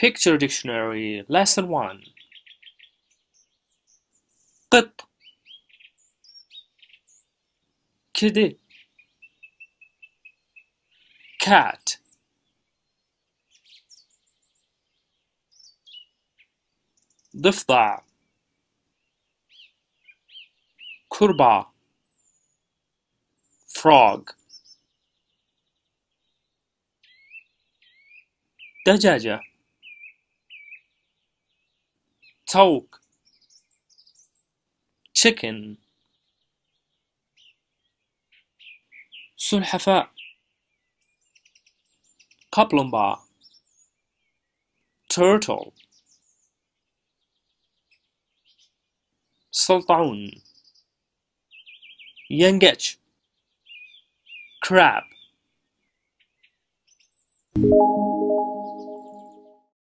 Picture Dictionary, Lesson 1 قط kedi cat ضفدع Kurba frog Dajaja Sok, Chicken. سلحفاء Kaplumbağa Turtle Sultan Yengeç Crab